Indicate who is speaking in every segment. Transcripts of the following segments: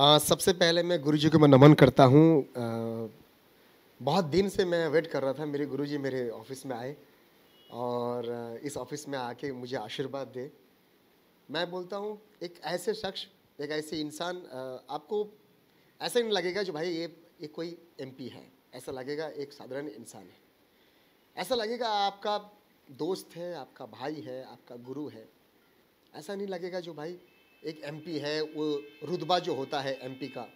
Speaker 1: आ, सबसे पहले मैं गुरु जी को मैं नमन करता हूँ बहुत दिन से मैं वेट कर रहा था मेरे गुरु जी मेरे ऑफिस में आए और इस ऑफिस में आके मुझे आशीर्वाद दे मैं बोलता हूँ एक ऐसे शख्स एक ऐसे इंसान आपको ऐसा नहीं लगेगा जो भाई ये ये कोई एमपी है ऐसा लगेगा एक साधारण इंसान है ऐसा लगेगा आपका दोस्त है आपका भाई है आपका गुरु है ऐसा नहीं लगेगा जो भाई एक एमपी है वो रुतबा जो होता है एमपी का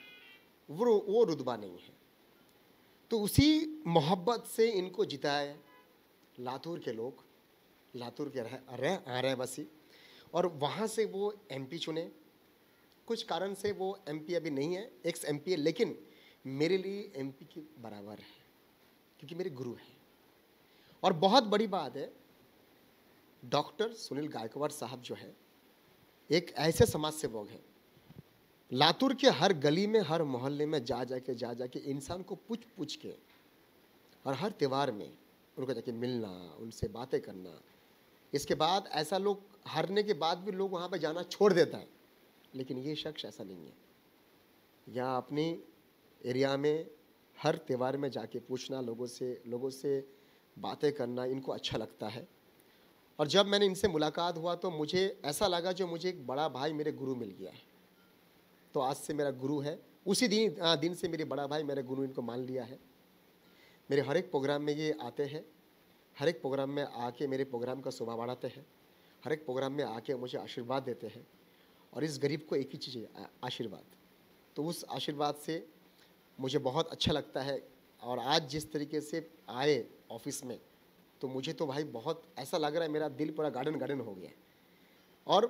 Speaker 1: वो वो रुतबा नहीं है तो उसी मोहब्बत से इनको जिताए लातूर के लोग लातूर के रह रहवासी और वहाँ से वो एमपी चुने कुछ कारण से वो एमपी अभी नहीं है एक्स एमपी है लेकिन मेरे लिए एमपी के बराबर है क्योंकि मेरे गुरु हैं और बहुत बड़ी बात है डॉक्टर सुनील गायकवाड़ साहब जो है एक ऐसे समाज सेवक हैं लातूर के हर गली में हर मोहल्ले में जा जा के जा जा के इंसान को पूछ पूछ के और हर त्यौहार में उनको जाके मिलना उनसे बातें करना इसके बाद ऐसा लोग हारने के बाद भी लोग वहाँ पर जाना छोड़ देता है लेकिन ये शख्स ऐसा नहीं है या अपने एरिया में हर त्यौहार में जाके पूछना लोगों से लोगों से बातें करना इनको अच्छा लगता है और जब मैंने इनसे मुलाकात हुआ तो मुझे ऐसा लगा जो मुझे एक बड़ा भाई मेरे गुरु मिल गया है तो आज से मेरा गुरु है उसी दिन दिन से मेरे बड़ा भाई मेरे गुरु इनको मान लिया है मेरे हर एक प्रोग्राम में ये आते हैं हर एक प्रोग्राम में आके मेरे प्रोग्राम का शोभा बढ़ाते हैं हर एक प्रोग्राम में आके मुझे आशीर्वाद देते हैं और इस गरीब को एक ही चीज़ आशीर्वाद तो उस आशीर्वाद से मुझे बहुत अच्छा लगता है और आज जिस तरीके से आए ऑफिस में तो मुझे तो भाई बहुत ऐसा लग रहा है मेरा दिल पूरा गार्डन गार्डन हो गया और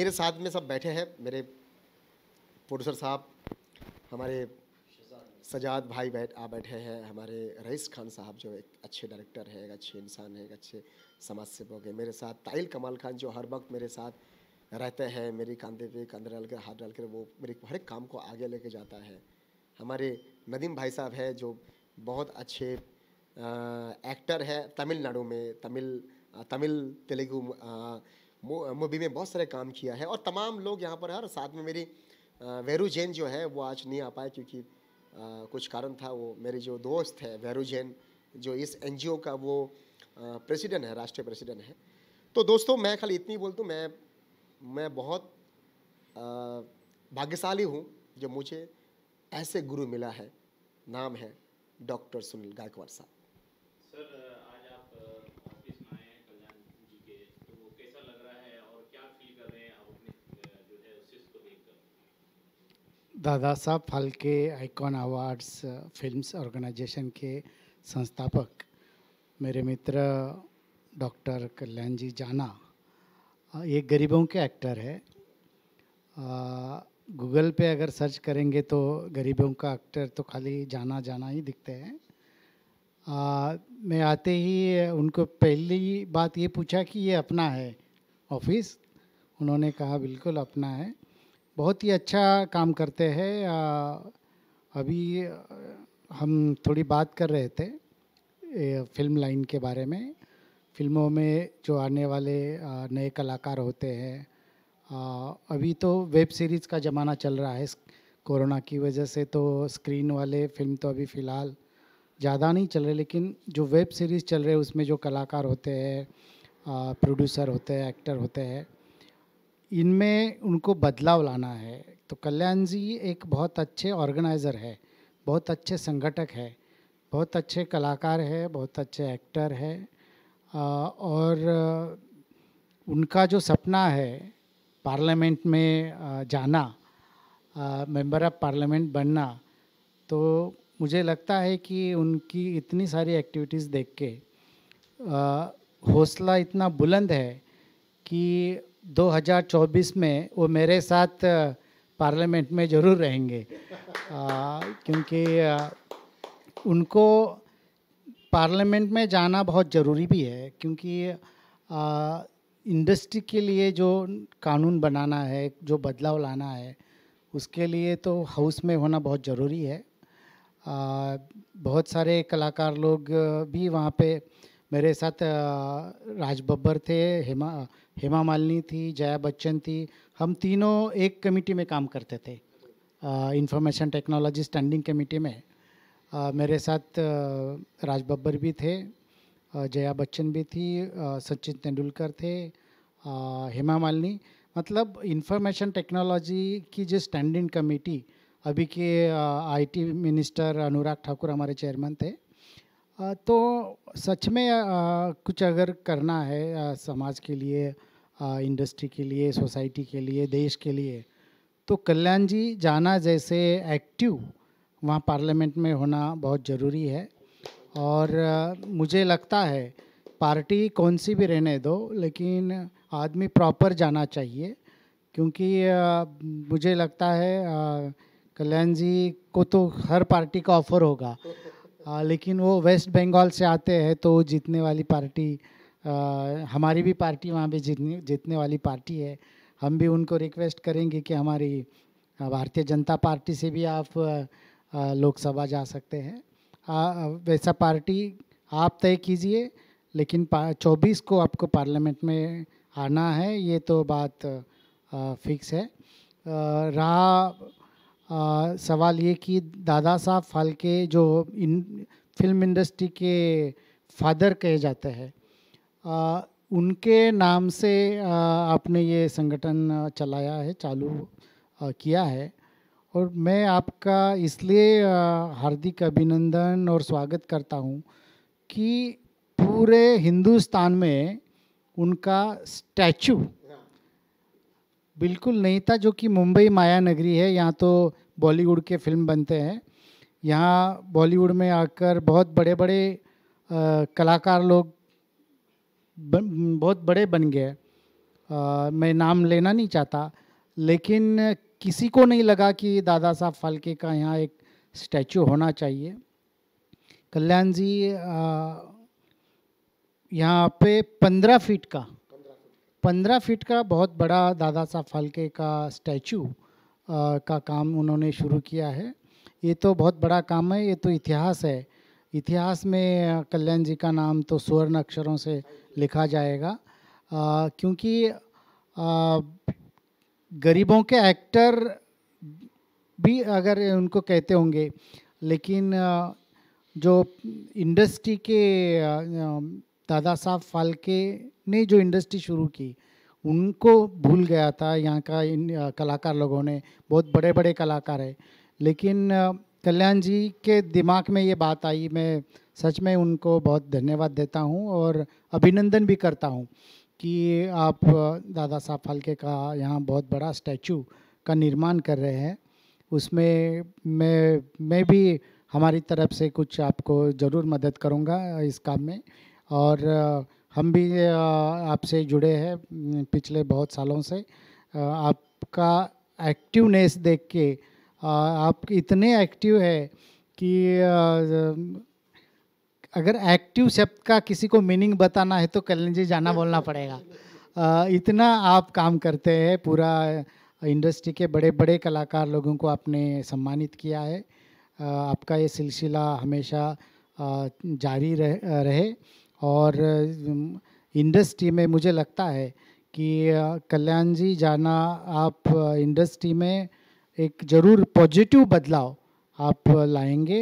Speaker 1: मेरे साथ में सब बैठे हैं मेरे प्रोड्यूसर साहब हमारे सजाद भाई बैठ आ बैठे हैं हमारे रईस खान साहब जो एक अच्छे डायरेक्टर है एक अच्छे इंसान है एक अच्छे समाज सेवक है मेरे साथ ताहिल कमाल खान जो हर वक्त मेरे साथ रहते हैं मेरी कंधे पे कंधे डाल कर हाथ डाल कर वो मेरे हर एक काम को आगे लेके जाता है हमारे नदीम भाई साहब है जो बहुत अच्छे एक्टर है तमिलनाडु में तमिल तमिल तेलुगू मूवी में बहुत सारे काम किया है और तमाम लोग यहाँ पर है और साथ में मेरी वेरू जैन जो है वो आज नहीं आ पाए क्योंकि आ, कुछ कारण था वो मेरे जो दोस्त है वेरू जैन जो इस एन का वो प्रेसिडेंट है राष्ट्रीय प्रेसिडेंट है तो दोस्तों मैं खाली इतनी बोल दूँ मैं मैं बहुत भाग्यशाली हूँ जो मुझे ऐसे गुरु मिला है नाम है doctor Sunil Gaekwad Sahab
Speaker 2: Dada Saheb Phalke icon awards films organization के संस्थापक मेरे मित्र डॉक्टर कल्याण जी जाना ये गरीबों के एक्टर है गूगल पे अगर सर्च करेंगे तो गरीबों का एक्टर तो खाली जाना जाना ही दिखते हैं आ, मैं आते ही उनको पहली बात ये पूछा कि ये अपना है ऑफिस उन्होंने कहा बिल्कुल अपना है बहुत ही अच्छा काम करते हैं अभी हम थोड़ी बात कर रहे थे फिल्म लाइन के बारे में फिल्मों में जो आने वाले नए कलाकार होते हैं अभी तो वेब सीरीज़ का ज़माना चल रहा है कोरोना की वजह से तो स्क्रीन वाले फिल्म तो अभी फ़िलहाल ज़्यादा नहीं चल रहे लेकिन जो वेब सीरीज़ चल रहे उसमें जो कलाकार होते हैं प्रोड्यूसर होते हैं एक्टर होते हैं इनमें उनको बदलाव लाना है तो कल्याण जी एक बहुत अच्छे ऑर्गेनाइज़र है बहुत अच्छे संगठक है बहुत अच्छे कलाकार है बहुत अच्छे एक्टर है और उनका जो सपना है पार्लियामेंट में जाना मेंबर ऑफ पार्लियामेंट बनना तो मुझे लगता है कि उनकी इतनी सारी एक्टिविटीज़ देख के हौसला इतना बुलंद है कि 2024 में वो मेरे साथ पार्लियामेंट में ज़रूर रहेंगे आ, क्योंकि आ, उनको पार्लियामेंट में जाना बहुत ज़रूरी भी है क्योंकि आ, इंडस्ट्री के लिए जो कानून बनाना है जो बदलाव लाना है उसके लिए तो हाउस में होना बहुत ज़रूरी है आ, बहुत सारे कलाकार लोग भी वहाँ पे मेरे साथ राज बब्बर थे हेमा हेमा मालिनी थी जया बच्चन थी हम तीनों एक कमेटी में काम करते थे इंफॉर्मेशन टेक्नोलॉजी स्टैंडिंग कमेटी में आ, मेरे साथ राज बब्बर भी थे जया बच्चन भी थी सचिन तेंदुलकर थे आ, हेमा मालिनी मतलब इंफॉर्मेशन टेक्नोलॉजी की जो स्टैंडिंग कमेटी अभी के आईटी मिनिस्टर अनुराग ठाकुर हमारे चेयरमैन थे तो सच में कुछ अगर करना है समाज के लिए इंडस्ट्री के लिए सोसाइटी के लिए देश के लिए तो कल्याण जी जाना जैसे एक्टिव वहाँ पार्लियामेंट में होना बहुत ज़रूरी है और मुझे लगता है पार्टी कौन सी भी रहने दो लेकिन आदमी प्रॉपर जाना चाहिए क्योंकि मुझे लगता है कल्याण जी को तो हर पार्टी का ऑफ़र होगा आ, लेकिन वो वेस्ट बंगाल से आते हैं तो जीतने वाली पार्टी आ, हमारी भी पार्टी वहाँ पे जीतने जीतने वाली पार्टी है हम भी उनको रिक्वेस्ट करेंगे कि हमारी भारतीय जनता पार्टी से भी आप लोकसभा जा सकते हैं वैसा पार्टी आप तय कीजिए लेकिन चौबीस को आपको पार्लियामेंट में आना है ये तो बात आ, फिक्स है आ, रहा आ, सवाल ये कि दादा साहब फालके जो इन फिल्म इंडस्ट्री के फादर कहे जाते हैं उनके नाम से आ, आपने ये संगठन चलाया है चालू आ, किया है और मैं आपका इसलिए हार्दिक अभिनंदन और स्वागत करता हूँ कि पूरे हिंदुस्तान में उनका स्टैचू बिल्कुल नहीं था जो कि मुंबई माया नगरी है यहाँ तो बॉलीवुड के फिल्म बनते हैं यहाँ बॉलीवुड में आकर बहुत बड़े बड़े कलाकार लोग बन, बहुत बड़े बन गए मैं नाम लेना नहीं चाहता लेकिन किसी को नहीं लगा कि दादा साहब फालके का यहाँ एक स्टैचू होना चाहिए कल्याण जी यहाँ पे पंद्रह फीट का पंद्रह फीट का बहुत बड़ा दादा साहब फालके का स्टैचू का काम उन्होंने शुरू किया है ये तो बहुत बड़ा काम है ये तो इतिहास है इतिहास में कल्याण जी का नाम तो स्वर्ण अक्षरों से लिखा जाएगा क्योंकि गरीबों के एक्टर भी अगर उनको कहते होंगे लेकिन आ, जो इंडस्ट्री के दादा साहब फालके ने जो इंडस्ट्री शुरू की उनको भूल गया था यहाँ का इन कलाकार लोगों ने बहुत बड़े बड़े कलाकार है लेकिन कल्याण जी के दिमाग में ये बात आई मैं सच में उनको बहुत धन्यवाद देता हूँ और अभिनंदन भी करता हूँ कि आप दादा साहब फालके का यहाँ बहुत बड़ा स्टैचू का निर्माण कर रहे हैं उसमें मैं मैं भी हमारी तरफ से कुछ आपको ज़रूर मदद करूँगा इस काम में और हम भी आपसे जुड़े हैं पिछले बहुत सालों से आपका एक्टिवनेस देख के आप इतने एक्टिव है कि अगर एक्टिव शब्द का किसी को मीनिंग बताना है तो कल जी जाना बोलना पड़ेगा इतना आप काम करते हैं पूरा इंडस्ट्री के बड़े बड़े कलाकार लोगों को आपने सम्मानित किया है आपका ये सिलसिला हमेशा जारी रहे और इंडस्ट्री में मुझे लगता है कि कल्याण जी जाना आप इंडस्ट्री में एक ज़रूर पॉजिटिव बदलाव आप लाएंगे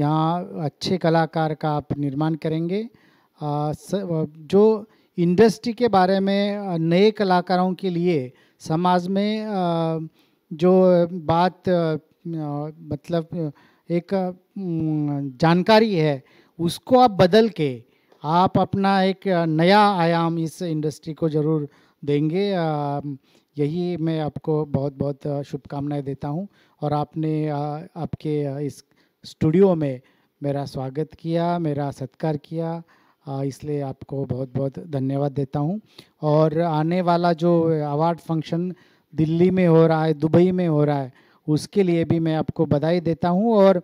Speaker 2: यहाँ अच्छे कलाकार का आप निर्माण करेंगे जो इंडस्ट्री के बारे में नए कलाकारों के लिए समाज में जो बात मतलब एक जानकारी है उसको आप बदल के आप अपना एक नया आयाम इस इंडस्ट्री को ज़रूर देंगे यही मैं आपको बहुत बहुत शुभकामनाएं देता हूं और आपने आपके इस स्टूडियो में मेरा स्वागत किया मेरा सत्कार किया इसलिए आपको बहुत बहुत धन्यवाद देता हूं और आने वाला जो अवार्ड फंक्शन दिल्ली में हो रहा है दुबई में हो रहा है उसके लिए भी मैं आपको बधाई देता हूं और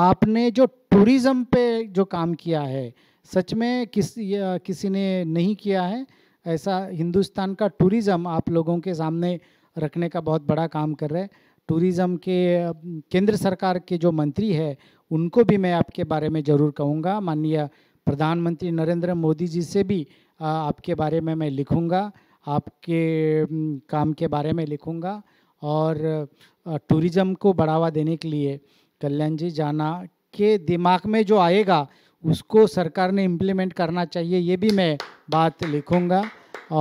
Speaker 2: आपने जो टूरिज़्म पे जो काम किया है सच में किसी किसी ने नहीं किया है ऐसा हिंदुस्तान का टूरिज़्म आप लोगों के सामने रखने का बहुत बड़ा काम कर रहे हैं टूरिज़्म के केंद्र सरकार के जो मंत्री है उनको भी मैं आपके बारे में ज़रूर कहूँगा माननीय प्रधानमंत्री नरेंद्र मोदी जी से भी आपके बारे में मैं लिखूँगा आपके काम के बारे में लिखूँगा और टूरिज़म को बढ़ावा देने के लिए कल्याण जी जाना के दिमाग में जो आएगा उसको सरकार ने इम्प्लीमेंट करना चाहिए ये भी मैं बात लिखूँगा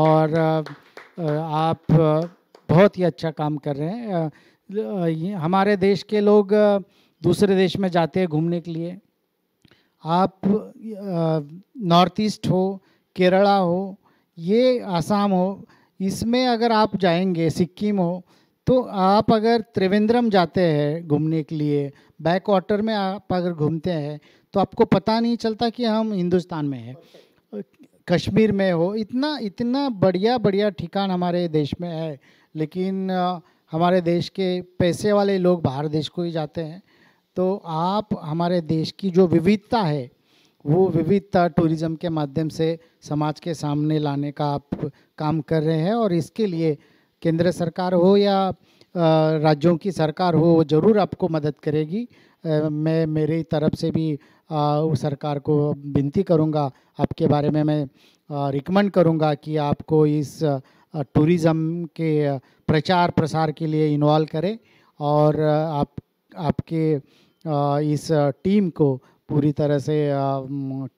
Speaker 2: और आप बहुत ही अच्छा काम कर रहे हैं हमारे देश के लोग दूसरे देश में जाते हैं घूमने के लिए आप नॉर्थ ईस्ट हो केरला हो ये आसाम हो इसमें अगर आप जाएंगे सिक्किम हो तो आप अगर त्रिवेंद्रम जाते हैं घूमने के लिए बैक वाटर में आप अगर घूमते हैं तो आपको पता नहीं चलता कि हम हिंदुस्तान में हैं कश्मीर में हो इतना इतना बढ़िया बढ़िया ठिकान हमारे देश में है लेकिन हमारे देश के पैसे वाले लोग बाहर देश को ही जाते हैं तो आप हमारे देश की जो विविधता है वो विविधता टूरिज़्म के माध्यम से समाज के सामने लाने का आप काम कर रहे हैं और इसके लिए केंद्र सरकार हो या राज्यों की सरकार हो वो ज़रूर आपको मदद करेगी मैं मेरी तरफ से भी उस सरकार को विनती करूंगा आपके बारे में मैं रिकमेंड करूंगा कि आपको इस टूरिज़म के प्रचार प्रसार के लिए इन्वॉल्व करें और आप आपके इस टीम को पूरी तरह से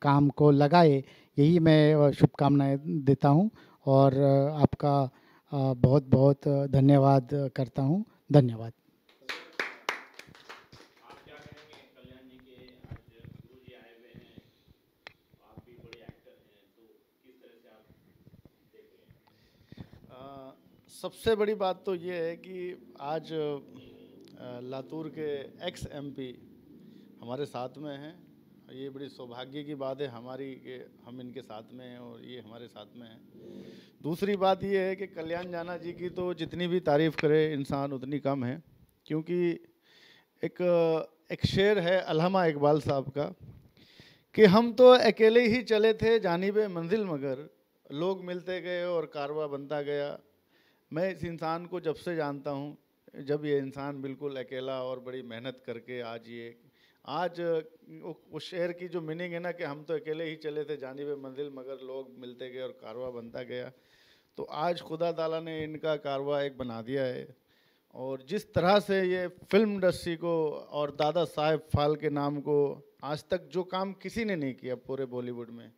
Speaker 2: काम को लगाए यही मैं शुभकामनाएं देता हूं और आपका बहुत बहुत धन्यवाद करता हूँ धन्यवाद
Speaker 3: सबसे बड़ी बात तो ये है कि आज लातूर के एक्स एमपी हमारे साथ में हैं ये बड़ी सौभाग्य की बात है हमारी के हम इनके साथ में हैं और ये हमारे साथ में हैं दूसरी बात ये है कि कल्याण जाना जी की तो जितनी भी तारीफ़ करे इंसान उतनी कम है क्योंकि एक एक शेर है अलहमा इकबाल साहब का कि हम तो अकेले ही चले थे जानब मंजिल मगर लोग मिलते गए और कारवा बनता गया मैं इस इंसान को जब से जानता हूँ जब ये इंसान बिल्कुल अकेला और बड़ी मेहनत करके आज ये आज वो शहर की जो मीनिंग है ना कि हम तो अकेले ही चले थे जानिब मंजिल मगर लोग मिलते गए और कारवा बनता गया तो आज खुदा ताला ने इनका कारवा एक बना दिया है और जिस तरह से ये फिल्म इंडस्ट्री को और दादा साहेब फाल के नाम को आज तक जो काम किसी ने नहीं किया पूरे बॉलीवुड में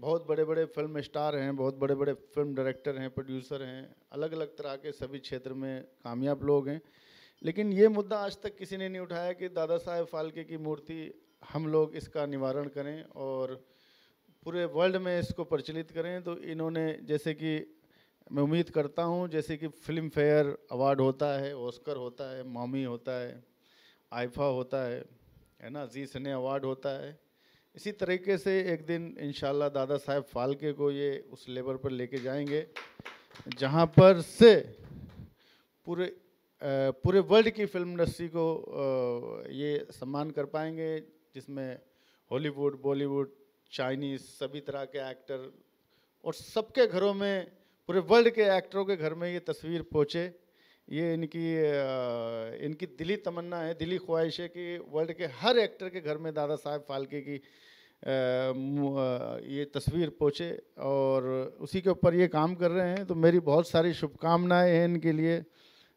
Speaker 3: बहुत बड़े बड़े फिल्म स्टार हैं बहुत बड़े बड़े फिल्म डायरेक्टर हैं प्रोड्यूसर हैं अलग अलग तरह के सभी क्षेत्र में कामयाब लोग हैं लेकिन ये मुद्दा आज तक किसी ने नहीं उठाया कि दादा साहेब फाल्के की मूर्ति हम लोग इसका निवारण करें और पूरे वर्ल्ड में इसको प्रचलित करें तो इन्होंने जैसे कि मैं उम्मीद करता हूँ जैसे कि फिल्म फेयर अवार्ड होता है ऑस्कर होता है मामी होता है आइफा होता है है ना जी सने अवार्ड होता है इसी तरीके से एक दिन इन दादा साहेब फाल्के को ये उस लेवल पर लेके जाएंगे जहाँ पर से पूरे पूरे वर्ल्ड की फिल्म इंडस्ट्री को ये सम्मान कर पाएंगे जिसमें हॉलीवुड बॉलीवुड चाइनीज सभी तरह के एक्टर और सबके घरों में पूरे वर्ल्ड के एक्टरों के घर में ये तस्वीर पहुँचे ये इनकी इनकी दिली तमन्ना है दिली ख्वाहिश है कि वर्ल्ड के हर एक्टर के घर में दादा साहब फाल्के की ये तस्वीर पहुँचे और उसी के ऊपर ये काम कर रहे हैं तो मेरी बहुत सारी शुभकामनाएँ हैं इनके लिए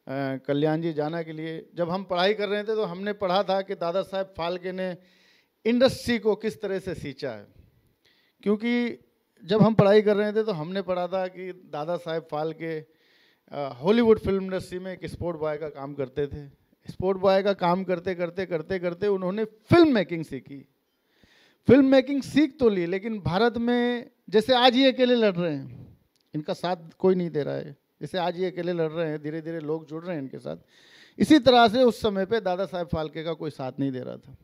Speaker 3: कल्याण जी जाना के लिए जब हम पढ़ाई कर रहे थे तो हमने पढ़ा था कि दादा साहब फाल्के ने इंडस्ट्री को किस तरह से सींचा है क्योंकि जब हम पढ़ाई कर रहे थे तो हमने पढ़ा था कि दादा Saheb Phalke Hollywood film industry में एक स्पोर्ट बॉय का काम करते थे स्पोर्ट बॉय का काम करते करते करते करते उन्होंने फिल्म मेकिंग सीखी फिल्म मेकिंग सीख तो ली लेकिन भारत में जैसे आज ये अकेले लड़ रहे हैं इनका साथ कोई नहीं दे रहा है जैसे आज ये अकेले लड़ रहे हैं धीरे धीरे लोग जुड़ रहे हैं इनके साथ इसी तरह से उस समय पे दादा साहेब फालके का कोई साथ नहीं दे रहा था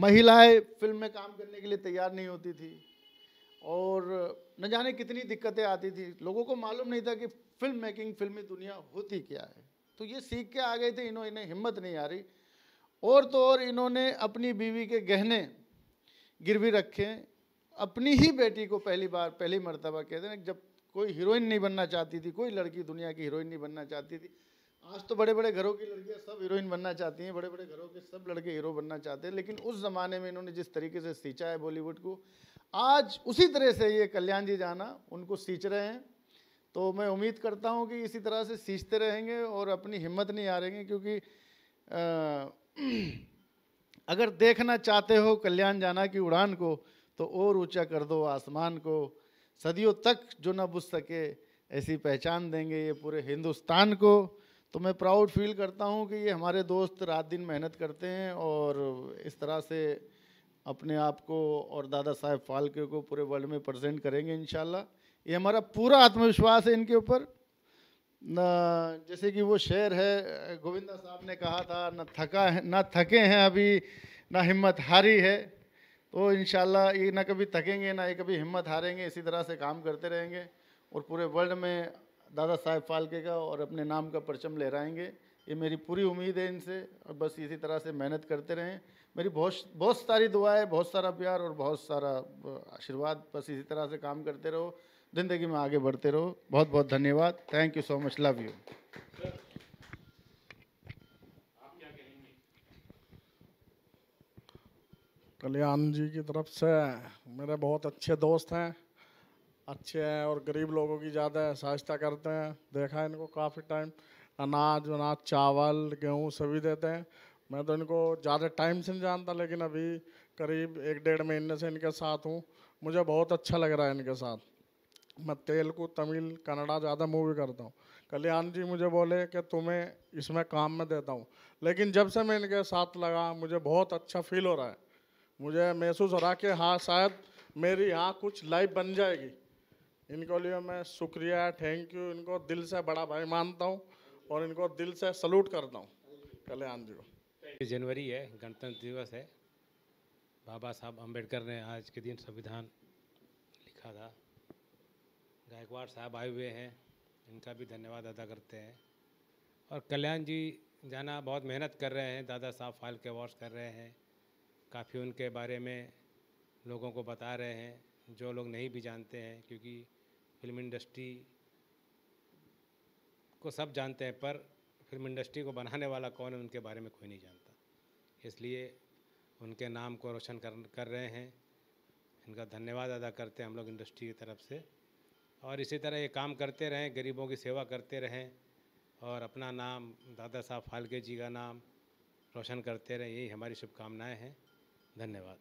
Speaker 3: महिलाएं फिल्म में काम करने के लिए तैयार नहीं होती थी और न जाने कितनी दिक्कतें आती थी लोगों को मालूम नहीं था कि फिल्म मेकिंग फिल्मी दुनिया होती क्या है तो ये सीख के आ गए थे इन्होंने इन्हें हिम्मत नहीं आ रही और तो और इन्होंने अपनी बीवी के गहने गिरवी रखे अपनी ही बेटी को पहली बार पहली मरतबा कहते हैं जब कोई हीरोइन नहीं बनना चाहती थी कोई लड़की दुनिया की हीरोइन नहीं बनना चाहती थी आज तो बड़े बड़े घरों की लड़कियाँ सब हीरोइन बनना चाहती हैं बड़े बड़े घरों के सब लड़के हीरो बनना चाहते हैं लेकिन उस ज़माने में इन्होंने जिस तरीके से सींचा है बॉलीवुड को आज उसी तरह से ये कल्याण जी जाना उनको सींच रहे हैं तो मैं उम्मीद करता हूँ कि इसी तरह से सींचते रहेंगे और अपनी हिम्मत नहीं हारेंगे क्योंकि अगर देखना चाहते हो कल्याण जाना की उड़ान को तो और ऊँचा कर दो आसमान को सदियों तक जो ना बुझ सके ऐसी पहचान देंगे ये पूरे हिंदुस्तान को तो मैं प्राउड फील करता हूँ कि ये हमारे दोस्त रात दिन मेहनत करते हैं और इस तरह से अपने आप को और दादा साहेब फालके को पूरे वर्ल्ड में प्रजेंट करेंगे इन ये हमारा पूरा आत्मविश्वास है इनके ऊपर न जैसे कि वो शेर है गोविंदा साहब ने कहा था ना थका है ना थके हैं अभी ना हिम्मत हारी है तो इन ये ना कभी थकेंगे ना ये कभी हिम्मत हारेंगे इसी तरह से काम करते रहेंगे और पूरे वर्ल्ड में दादा साहेब फालके का और अपने नाम का परचम लहराएंगे ये मेरी पूरी उम्मीद है इनसे और बस इसी तरह से मेहनत करते रहें मेरी बहुत बहुत सारी दुआएं बहुत सारा प्यार और बहुत सारा आशीर्वाद बस इसी तरह से काम करते रहो ज़िंदगी में आगे बढ़ते रहो बहुत बहुत धन्यवाद thank you so much love you Kalyan ji की तरफ से मेरे बहुत अच्छे दोस्त हैं अच्छे हैं और गरीब लोगों की ज़्यादा सहायता करते हैं देखा है इनको काफ़ी टाइम अनाज अनाज चावल गेहूँ सभी देते हैं मैं तो इनको ज़्यादा टाइम से नहीं जानता लेकिन अभी करीब एक डेढ़ महीने से इनके साथ हूँ मुझे बहुत अच्छा लग रहा है इनके साथ मैं तेलुगु तमिल कन्नड़ा ज़्यादा मूवी करता हूँ कल्याण जी मुझे बोले कि तुम्हें इसमें काम में देता हूँ लेकिन जब से मैं इनके साथ लगा मुझे बहुत अच्छा फील हो रहा है मुझे महसूस हो रहा कि हाँ शायद मेरी यहाँ कुछ लाइफ बन जाएगी इनको लिए मैं शुक्रिया थैंक यू इनको दिल से बड़ा भाई मानता हूँ और इनको दिल से
Speaker 2: सल्यूट करता हूँ कल्याण जी को जनवरी है गणतंत्र दिवस है बाबा साहब अम्बेडकर ने आज के दिन संविधान लिखा था गायकवाड़ साहब आए हुए हैं इनका भी धन्यवाद अदा करते हैं और कल्याण जी जाना बहुत मेहनत कर रहे हैं दादा साहब फाइल के अवार्ड्स कर रहे हैं काफ़ी उनके बारे में लोगों को बता रहे हैं जो लोग नहीं भी जानते हैं क्योंकि फिल्म इंडस्ट्री को सब जानते हैं पर फिल्म इंडस्ट्री को बनाने वाला कौन है उनके बारे में कोई नहीं जानता इसलिए उनके नाम को रोशन कर कर रहे हैं इनका धन्यवाद अदा करते हैं हम लोग इंडस्ट्री की तरफ से और इसी तरह ये काम करते रहें गरीबों की सेवा करते रहें और अपना नाम दादा साहब फालके जी का नाम रोशन करते रहें यही हमारी शुभकामनाएँ हैं धन्यवाद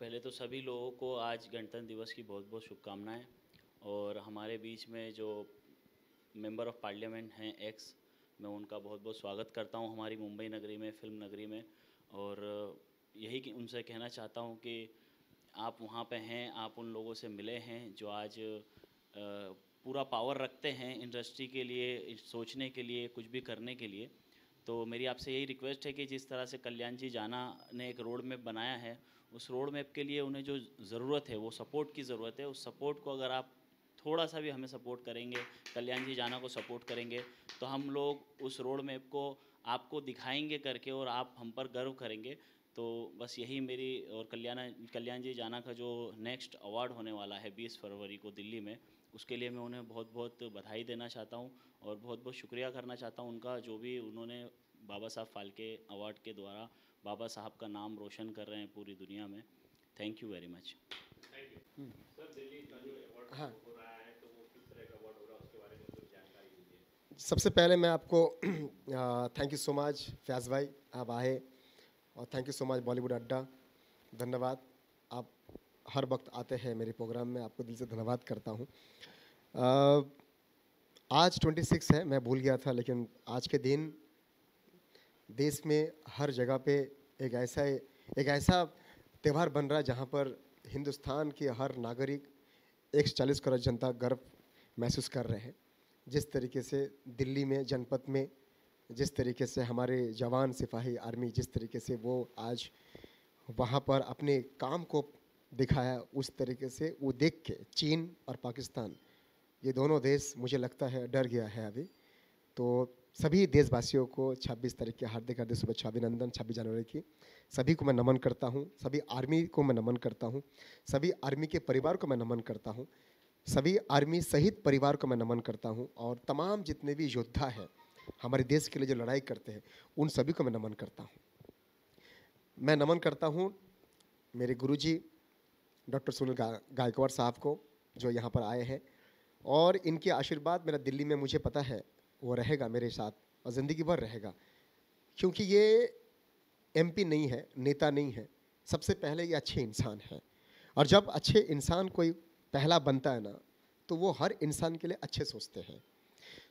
Speaker 4: पहले तो सभी लोगों को आज गणतंत्र दिवस की बहुत बहुत शुभकामनाएं और हमारे बीच में जो मेंबर ऑफ पार्लियामेंट हैं एक्स मैं उनका बहुत बहुत स्वागत करता हूं हमारी मुंबई नगरी में फिल्म नगरी में और यही कि उनसे कहना चाहता हूं कि आप वहां पे हैं आप उन लोगों से मिले हैं जो आज पूरा पावर रखते हैं इंडस्ट्री के लिए सोचने के लिए कुछ भी करने के लिए तो मेरी आपसे यही रिक्वेस्ट है कि जिस तरह से कल्याण जी जाना ने एक रोड मैप बनाया है उस रोड मैप के लिए उन्हें जो ज़रूरत है वो सपोर्ट की ज़रूरत है उस सपोर्ट को अगर आप थोड़ा सा भी हमें सपोर्ट करेंगे कल्याण जी जाना को सपोर्ट करेंगे तो हम लोग उस रोड मैप को आपको दिखाएंगे करके और आप हम पर गर्व करेंगे तो बस यही मेरी और कल्याण कल्याण जी जाना का जो नेक्स्ट अवार्ड होने वाला है 20 फरवरी को दिल्ली में उसके लिए मैं उन्हें बहुत बहुत बधाई देना चाहता हूँ और बहुत बहुत शुक्रिया करना चाहता हूँ उनका जो भी उन्होंने बाबा साहब फाल्के अवार्ड के द्वारा बाबा साहब का नाम रोशन कर रहे हैं पूरी दुनिया में थैंक यू वेरी मच
Speaker 1: सबसे पहले मैं आपको thank you so much Fayaz भाई आप आए और thank you so much Bollywood Adda धन्यवाद हर वक्त आते हैं मेरे प्रोग्राम में आपको दिल से धन्यवाद करता हूँ आज 26 है मैं भूल गया था लेकिन आज के दिन देश में हर जगह पे एक ऐसा एक ऐसा त्यौहार बन रहा है जहाँ पर हिंदुस्तान के हर नागरिक एक चालीस करोड़ जनता गर्व महसूस कर रहे हैं जिस तरीके से दिल्ली में जनपद में जिस तरीके से हमारे जवान सिपाही आर्मी जिस तरीके से वो आज वहाँ पर अपने काम को दिखाया उस तरीके से वो देख के चीन और पाकिस्तान ये दोनों देश मुझे लगता है डर गया है अभी तो सभी देशवासियों को 26 तारीख के हार्दिक हार्दिक शुभेच्छा अभिनंदन 26 जनवरी की सभी को मैं नमन करता हूँ सभी आर्मी को मैं नमन करता हूँ सभी आर्मी के परिवार को मैं नमन करता हूँ सभी आर्मी सहित परिवार को मैं नमन करता हूँ और तमाम जितने भी योद्धा हैं हमारे देश के लिए जो लड़ाई करते हैं उन सभी को मैं नमन करता हूँ मैं नमन करता हूँ मेरे गुरुजी डॉक्टर सुनील गा, गायकवाड़ साहब को जो यहाँ पर आए हैं और इनके आशीर्वाद मेरा दिल्ली में मुझे पता है वो रहेगा मेरे साथ और ज़िंदगी भर रहेगा क्योंकि ये एमपी नहीं है नेता नहीं है सबसे पहले ये अच्छे इंसान है और जब अच्छे इंसान कोई पहला बनता है ना तो वो हर इंसान के लिए अच्छे सोचते हैं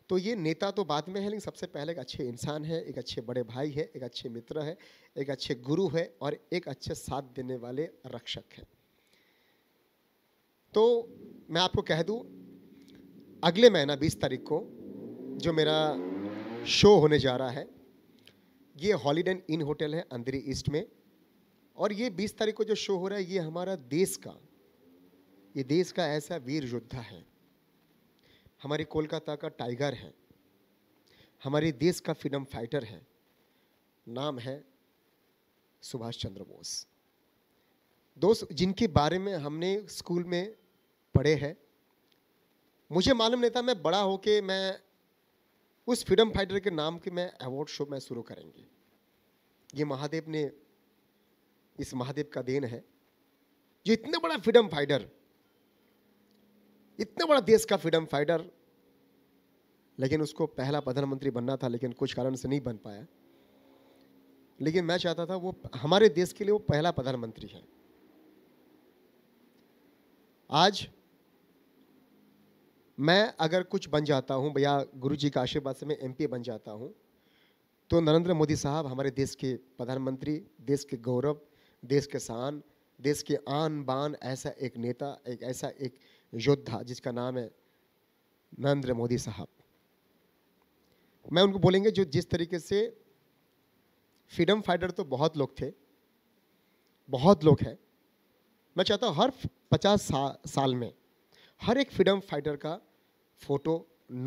Speaker 1: तो ये नेता तो बाद में है लेकिन सबसे पहले एक अच्छे इंसान है एक अच्छे बड़े भाई है एक अच्छे मित्र है एक अच्छे गुरु है और एक अच्छे साथ देने वाले रक्षक है तो मैं आपको कह दूँ अगले महीना बीस तारीख को जो मेरा शो होने जा रहा है ये हॉलीडे इन होटल है अंदरी ईस्ट में और ये बीस तारीख को जो शो हो रहा है ये हमारा देश का ये देश का ऐसा वीर योद्धा है हमारे कोलकाता का टाइगर है हमारे देश का फ्रीडम फाइटर है नाम है सुभाष चंद्र बोस दोस्त जिनके बारे में हमने स्कूल में पढ़े हैं मुझे मालूम नहीं था मैं बड़ा होके मैं उस फ्रीडम फाइटर के नाम के मैं अवार्ड शो मैं शुरू करेंगे ये महादेव ने इस महादेव का देन है जो इतना बड़ा फ्रीडम फाइटर इतना बड़ा देश का फ्रीडम फाइटर लेकिन उसको पहला प्रधानमंत्री बनना था लेकिन कुछ कारण से नहीं बन पाया लेकिन मैं चाहता था वो हमारे देश के लिए वो पहला प्रधानमंत्री है आज मैं अगर कुछ बन जाता हूँ या गुरु जी का आशीर्वाद से मैं एम बन जाता हूँ तो नरेंद्र मोदी साहब हमारे देश के प्रधानमंत्री देश के गौरव देश के शान देश के आन बान ऐसा एक नेता एक ऐसा एक योद्धा जिसका नाम है नरेंद्र मोदी साहब मैं उनको बोलेंगे जो जिस तरीके से फ्रीडम फाइटर तो बहुत लोग थे बहुत लोग हैं मैं चाहता हूँ हर पचास सा, साल में हर एक फ्रीडम फाइटर का फोटो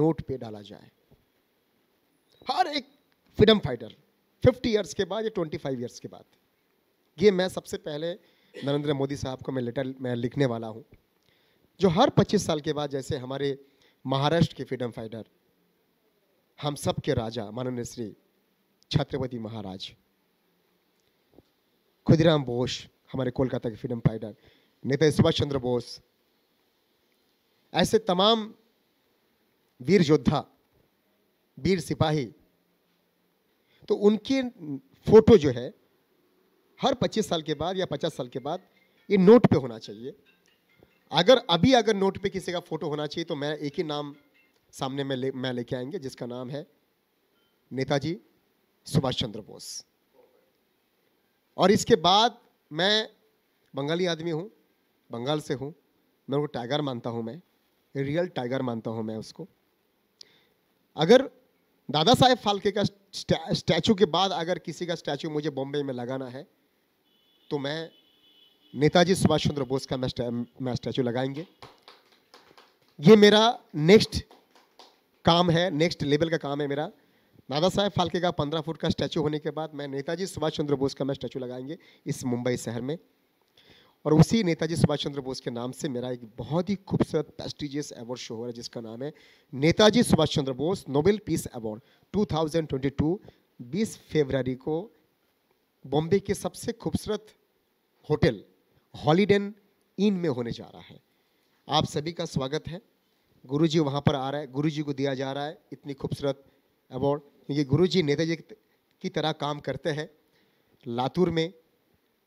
Speaker 1: नोट पे डाला जाए हर एक फ्रीडम फाइटर 50 इयर्स के बाद या 25 इयर्स के बाद ये मैं सबसे पहले नरेंद्र मोदी साहब को मैं लेटर मैं लिखने वाला हूँ जो हर 25 साल के बाद जैसे हमारे महाराष्ट्र के फ्रीडम फाइटर हम सब के राजा माननीय श्री छत्रपति महाराज खुदीराम बोस हमारे कोलकाता के फ्रीडम फाइटर नेता सुभाष चंद्र बोस ऐसे तमाम वीर योद्धा वीर सिपाही तो उनके फोटो जो है हर 25 साल के बाद या 50 साल के बाद ये नोट पे होना चाहिए अगर अभी अगर नोट पे किसी का फोटो होना चाहिए तो मैं एक ही नाम सामने में ले मैं लेके आएंगे जिसका नाम है नेताजी सुभाष चंद्र बोस और इसके बाद मैं बंगाली आदमी हूँ बंगाल से हूँ मैं उनको टाइगर मानता हूँ मैं रियल टाइगर मानता हूँ मैं उसको अगर दादा साहेब फालके का स्टैचू के बाद अगर किसी का स्टैचू मुझे बॉम्बे में लगाना है तो मैं नेताजी सुभाष चंद्र बोस का मैं स्टैचू लगाएंगे ये मेरा नेक्स्ट काम है नेक्स्ट लेवल का काम है मेरा दादा साहेब फालके का पंद्रह फुट का स्टैचू होने के बाद मैं नेताजी सुभाष चंद्र बोस का मैं स्टैचू लगाएंगे इस मुंबई शहर में और उसी नेताजी सुभाष चंद्र बोस के नाम से मेरा एक बहुत ही खूबसूरत प्रेस्टिजियस अवार्ड शो हो रहा है जिसका नाम है Netaji Subhash Chandra Bose Nobel peace award 2022 20 फरवरी को बॉम्बे के सबसे खूबसूरत होटल हॉलीडेन इन में होने जा रहा है आप सभी का स्वागत है गुरुजी वहाँ पर आ रहा है गुरुजी को दिया जा रहा है इतनी खूबसूरत अवार्ड क्योंकि गुरुजी नेताजी की तरह काम करते हैं लातूर में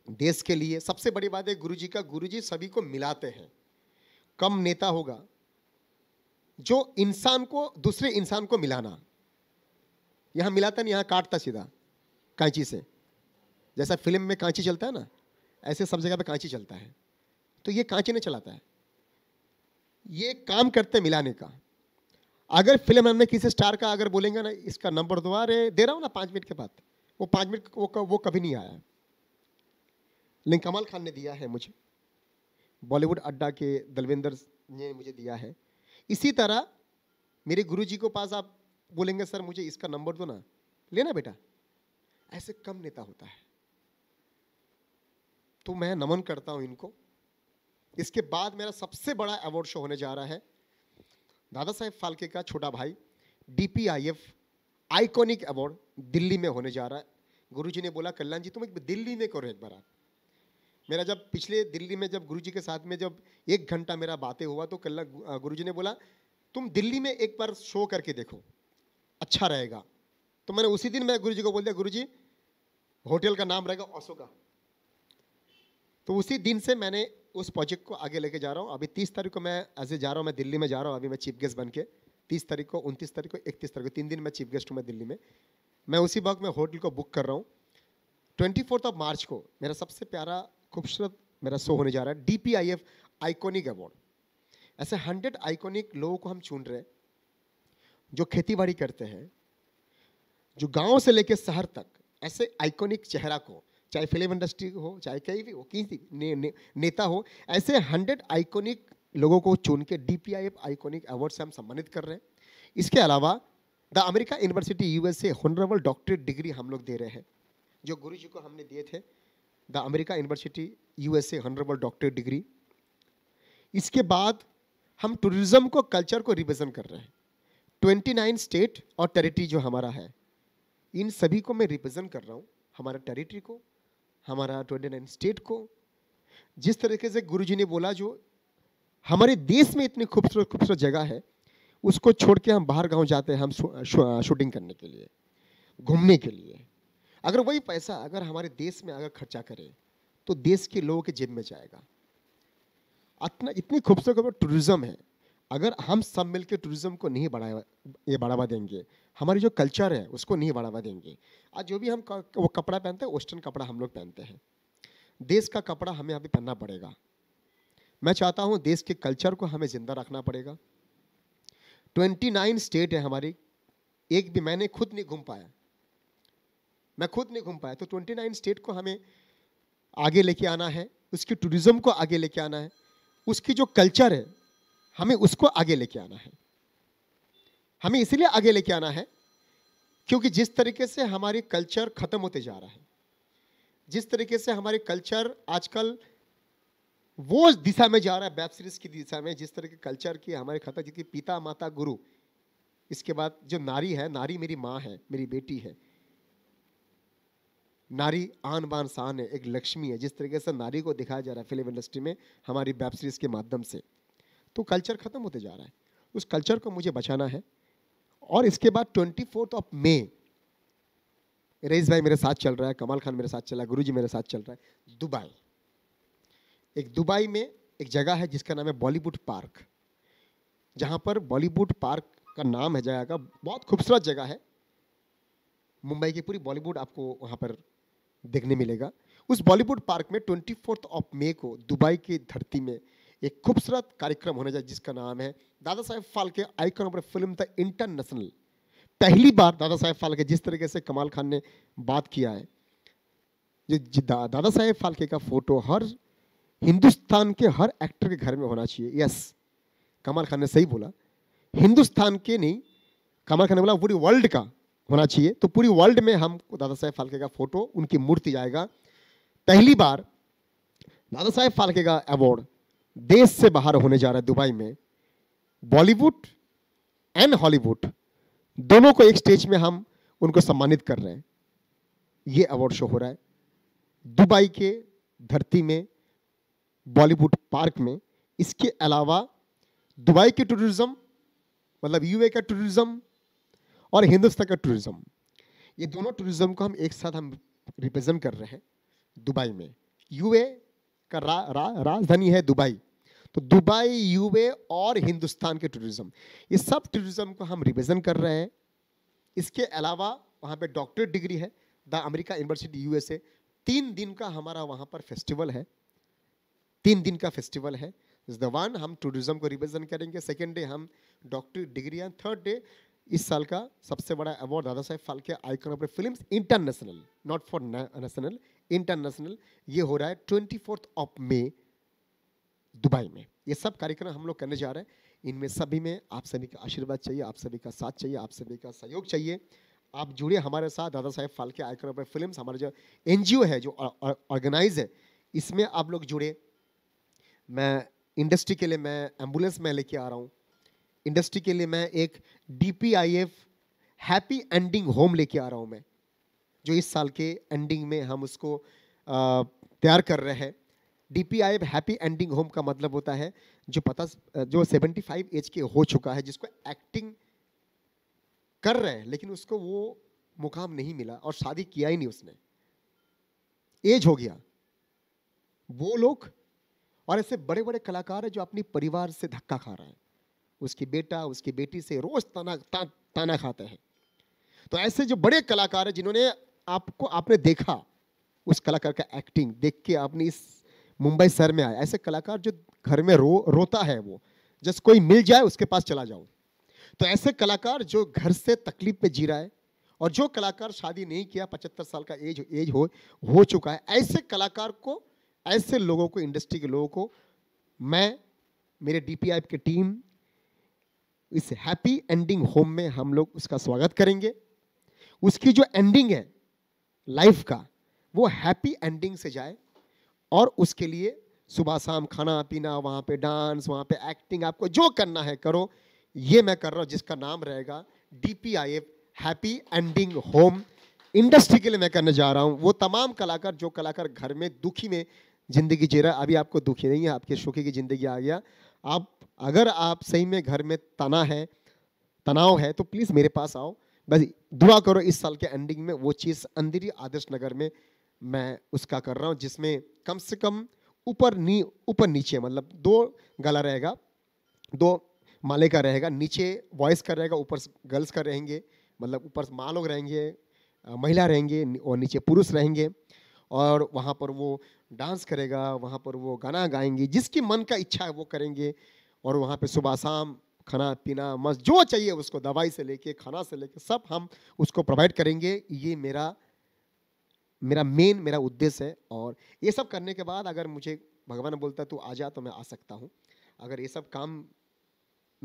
Speaker 1: देश के लिए सबसे बड़ी बात है गुरुजी का गुरुजी सभी को मिलाते हैं कम नेता होगा जो इंसान को दूसरे इंसान को मिलाना यहाँ मिलाता नहीं यहाँ काटता सीधा कांची से जैसा फिल्म में कांची चलता है ना ऐसे सब जगह पे कांची चलता है तो ये कांची नहीं चलाता है ये काम करते मिलाने का अगर फिल्म हमने किसी स्टार का अगर बोलेंगे ना इसका नंबर दो अरे दे रहा हूँ ना पाँच मिनट के बाद वो पाँच मिनट वो वो कभी नहीं आया लेकिन कमाल खान ने दिया है मुझे बॉलीवुड अड्डा के दलविंदर ने मुझे दिया है इसी तरह मेरे गुरु जी को पास आप बोलेंगे सर मुझे इसका नंबर दो ना लेना बेटा ऐसे कम नेता होता है तो मैं नमन करता हूं इनको इसके बाद मेरा सबसे बड़ा अवार्ड शो होने जा रहा है दादा साहेब फालके का छोटा भाई डीपीआईएफ आइकॉनिक अवार्ड दिल्ली में होने जा रहा है गुरुजी ने बोला कल्याण जी तुम एक दिल्ली में करो एक बार आप मेरा जब पिछले दिल्ली में जब गुरु के साथ में जब एक घंटा मेरा बातें हुआ तो कल गुरु ने बोला तुम दिल्ली में एक बार शो करके देखो अच्छा रहेगा तो मैंने उसी दिन मैं गुरुजी को बोल दिया गुरुजी होटल का नाम रहेगा अशोका तो उसी दिन से मैंने उस प्रोजेक्ट को आगे लेके जा रहा हूँ अभी तीस तारीख को मैं ऐसे जा रहा हूँ मैं दिल्ली में जा रहा हूँ अभी मैं चीफ गेस्ट बन के तीस तारीख को उनतीस तारीख को इकतीस तारीख को तीन दिन मैं चीफ गेस्ट हूँ मैं दिल्ली में मैं उसी वक्त मैं होटल को बुक कर रहा हूँ ट्वेंटी फोर्थ ऑफ मार्च को मेरा सबसे प्यारा खूबसूरत मेरा शो होने जा रहा है D P I F iconic award ऐसे हंड्रेड आइकोनिक लोगों को हम चुन रहे जो खेती बाड़ी करते हैं जो गांव से लेकर शहर तक ऐसे आइकोनिक चेहरा को चाहे फिल्म इंडस्ट्री हो चाहे कहीं भी हो किसी ने, ने, नेता हो ऐसे हंड्रेड आइकोनिक लोगों को चुन के D P I F iconic award से हम सम्मानित कर रहे हैं इसके अलावा the America university USA honourable doctorate degree हम लोग दे रहे हैं जो गुरु जी को हमने दिए थे the America university USA honourable doctor degree इसके बाद हम टूरिज्म को कल्चर को रिप्रेजेंट कर रहे हैं ट्वेंटी नाइन स्टेट और टेरिटरी जो हमारा है इन सभी को मैं रिप्रेजेंट कर रहा हूँ हमारा टेरिटरी को हमारा ट्वेंटी नाइन स्टेट को जिस तरीके से गुरुजी ने बोला जो हमारे देश में इतनी खूबसूरत खूबसूरत जगह है उसको छोड़ के हम बाहर गांव जाते हैं हम शूटिंग करने के लिए घूमने के लिए अगर वही पैसा अगर हमारे देश में अगर खर्चा करें तो देश के लोगों के जेब में जाएगा इतना इतनी खूबसूरत टूरिज़्म है अगर हम सब मिलकर टूरिज़्म को नहीं बढ़ावा ये बढ़ावा देंगे हमारी जो कल्चर है उसको नहीं बढ़ावा देंगे आज जो भी हम वो कपड़ा पहनते हैं वेस्टर्न कपड़ा हम लोग पहनते हैं देश का कपड़ा हमें अभी पहनना पड़ेगा मैं चाहता हूँ देश के कल्चर को हमें ज़िंदा रखना पड़ेगा ट्वेंटी नाइन स्टेट है हमारी एक भी मैंने खुद नहीं घूम पाया मैं खुद नहीं घूम पाया तो 29 स्टेट को हमें आगे लेके आना है उसकी टूरिज़्म को आगे लेके आना है उसकी जो कल्चर है हमें उसको आगे लेके आना है हमें इसलिए आगे लेके आना है क्योंकि जिस तरीके से हमारी कल्चर ख़त्म होते जा रहा है जिस तरीके से हमारे कल्चर आजकल वो दिशा में जा रहा है वेब सीरीज़ की दिशा में जिस तरह के कल्चर की हमारे खत्म जी की पिता माता गुरु इसके बाद जो नारी है नारी मेरी माँ है मेरी बेटी है नारी आन बान शान है एक लक्ष्मी है जिस तरीके से नारी को दिखाया जा रहा है फिल्म इंडस्ट्री में हमारी वेब सीरीज़ के माध्यम से तो कल्चर ख़त्म होते जा रहा है उस कल्चर को मुझे बचाना है और इसके बाद twenty fourth of May Rais भाई मेरे साथ चल रहा है कमाल खान मेरे साथ चल रहा है गुरुजी मेरे साथ चल रहा है दुबई एक दुबई में एक जगह है जिसका नाम है बॉलीवुड पार्क जहाँ पर बॉलीवुड पार्क का नाम है जगह का बहुत खूबसूरत जगह है मुंबई की पूरी बॉलीवुड आपको वहाँ पर देखने मिलेगा उस बॉलीवुड पार्क में ट्वेंटी फोर्थ ऑफ मे को दुबई की धरती में एक खूबसूरत कार्यक्रम होने जाए जिसका नाम है Dada Saheb Phalke icon of film the international पहली बार दादा साहेब फालके जिस तरीके से कमाल खान ने बात किया है जो दा, दादा साहेब फालके का फोटो हर हिंदुस्तान के हर एक्टर के घर में होना चाहिए यस कमाल खान ने सही बोला हिंदुस्तान के नहीं कमाल खान ने बोला पूरी वर्ल्ड का होना चाहिए तो पूरी वर्ल्ड में हम दादा साहेब फालके का फोटो उनकी मूर्ति जाएगा पहली बार दादा साहेब फालके का अवार्ड देश से बाहर होने जा रहा है दुबई में बॉलीवुड एंड हॉलीवुड दोनों को एक स्टेज में हम उनको सम्मानित कर रहे हैं ये अवार्ड शो हो रहा है दुबई के धरती में बॉलीवुड पार्क में इसके अलावा दुबई के टूरिज्म मतलब यूए का टूरिज्म और हिंदुस्तान का टूरिज़्म ये दोनों टूरिज़्म को हम एक साथ हम रिप्रेजेंट कर रहे हैं दुबई में यूए का रा, रा, राजधानी है दुबई तो दुबई यूए और हिंदुस्तान के टूरिज़्म ये सब टूरिज़्म को हम रिप्रेजेंट कर रहे हैं इसके अलावा वहाँ पे डॉक्टरेट डिग्री है द अमेरिका यूनिवर्सिटी यूएसए तीन दिन का हमारा वहाँ पर फेस्टिवल है तीन दिन का फेस्टिवल है द वन हम टूरिज़्म को रिप्रेजेंट करेंगे सेकेंड डे हम doctorate degree and third day इस साल का सबसे बड़ा award Dada Saheb Phalke icon of film international not for national international ये हो रहा है twenty fourth of May Dubai में ये सब कार्यक्रम हम लोग करने जा रहे हैं इनमें सभी में आप सभी का आशीर्वाद चाहिए आप सभी का साथ चाहिए आप सभी का सहयोग चाहिए आप जुड़े हमारे साथ Dada Saheb Phalke icon of film हमारा जो एन है जो ऑर्गेनाइज है इसमें आप लोग जुड़े मैं इंडस्ट्री के लिए मैं एम्बुलेंस में लेके आ रहा हूँ इंडस्ट्री के लिए मैं एक D P I F happy ending home लेके आ रहा हूँ मैं जो इस साल के एंडिंग में हम उसको तैयार कर रहे हैं D P I happy ending home का मतलब होता है जो पता जो 75 एज के हो चुका है जिसको एक्टिंग कर रहे हैं लेकिन उसको वो मुकाम नहीं मिला और शादी किया ही नहीं उसने एज हो गया वो लोग और ऐसे बड़े बड़े कलाकार हैं जो अपनी परिवार से धक्का खा रहे हैं उसकी बेटा उसकी बेटी से रोज़ ताना ता, ताना खाते हैं तो ऐसे जो बड़े कलाकार हैं जिन्होंने आपको आपने देखा उस कलाकार का एक्टिंग देख के आपने इस मुंबई शहर में आया ऐसे कलाकार जो घर में रो रोता है वो जस्ट कोई मिल जाए उसके पास चला जाओ तो ऐसे कलाकार जो घर से तकलीफ में जी रहा है और जो कलाकार शादी नहीं किया पचहत्तर साल का एज एज हो हो चुका है ऐसे कलाकार को ऐसे लोगों को इंडस्ट्री के लोगों को मैं मेरे डी की टीम इस हैप्पी एंडिंग होम में हम लोग उसका स्वागत करेंगे उसकी जो एंडिंग है लाइफ का वो हैप्पी एंडिंग से जाए और उसके लिए सुबह शाम खाना पीना वहाँ पे डांस वहाँ पे एक्टिंग आपको जो करना है करो ये मैं कर रहा हूँ जिसका नाम रहेगा D P I F happy ending home industry के लिए मैं करने जा रहा हूँ वो तमाम कलाकार जो कलाकार घर में दुखी में ज़िंदगी जी रहा है अभी आपको दुखी नहीं है आपके सुखी की ज़िंदगी आ गया आप अगर आप सही में घर में तना है तनाव है तो प्लीज़ मेरे पास आओ बस दुआ करो इस साल के एंडिंग में वो चीज़ अंधेरी आदर्श नगर में मैं उसका कर रहा हूँ जिसमें कम से कम ऊपर नी ऊपर नीचे मतलब दो गला रहेगा दो माले का रहेगा नीचे वॉइस का रहेगा ऊपर गर्ल्स का रहेंगे मतलब ऊपर माँ लोग रहेंगे महिला रहेंगे और नीचे पुरुष रहेंगे और वहाँ पर वो डांस करेगा वहाँ पर वो गाना गाएंगे जिसकी मन का इच्छा है वो करेंगे और वहाँ पे सुबह शाम खाना पीना मस्त जो चाहिए उसको दवाई से लेके खाना से लेके सब हम उसको प्रोवाइड करेंगे ये मेरा मेरा मेन मेरा उद्देश्य है और ये सब करने के बाद अगर मुझे भगवान बोलता है तू आ जा तो मैं आ सकता हूँ अगर ये सब काम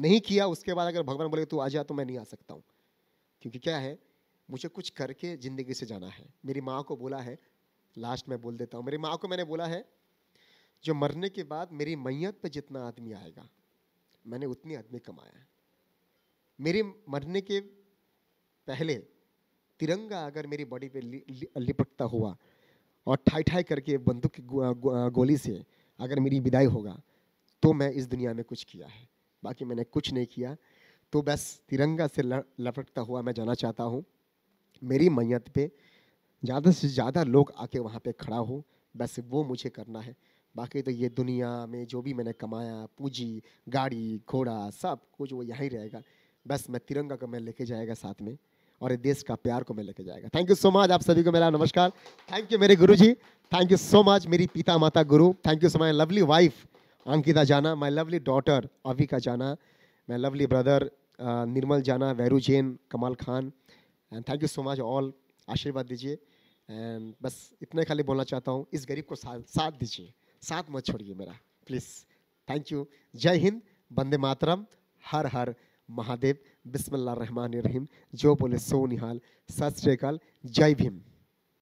Speaker 1: नहीं किया उसके बाद अगर भगवान बोले तू आ जा तो मैं नहीं आ सकता हूँ क्योंकि क्या है मुझे कुछ करके ज़िंदगी से जाना है मेरी माँ को बोला है लास्ट में बोल देता हूँ मेरी माँ को मैंने बोला है जो मरने के बाद मेरी मैयत पर जितना आदमी आएगा मैंने उतनी आदमी कमाया है मेरे मरने के पहले तिरंगा अगर मेरी बॉडी पे लिपटता हुआ और ठाई ठाई करके बंदूक की गोली से अगर मेरी विदाई होगा तो मैं इस दुनिया में कुछ किया है बाकी मैंने कुछ नहीं किया तो बस तिरंगा से लपटता हुआ मैं जाना चाहता हूँ मेरी मैयत पे ज़्यादा से ज़्यादा लोग आके वहाँ पे खड़ा हो बस वो मुझे करना है बाकी तो ये दुनिया में जो भी मैंने कमाया पूंजी गाड़ी घोड़ा सब कुछ वो यहाँ रहेगा बस मैं तिरंगा को मैं लेके जाएगा साथ में और देश का प्यार को मैं लेके जाएगा थैंक यू सो मच आप सभी को मेरा नमस्कार थैंक यू मेरे गुरु जी थैंक यू सो मच मेरी पिता माता गुरु thank you so my lovely wife Ankita जाना माई लवली डॉटर अविका जाना माई लवली ब्रदर निर्मल जाना Vairu Jain Kamal Khan and thank you so much all आशीर्वाद दीजिए एंड बस इतने खाली बोलना चाहता हूँ इस गरीब को साथ साथ दीजिए साथ मत छोड़िए मेरा प्लीज़ थैंक यू जय हिंद बंदे मातरम हर हर महादेव बिस्मिल्लाह रहमान रहीम जो बोले सो निहाल सत श्रीकाल जय भीम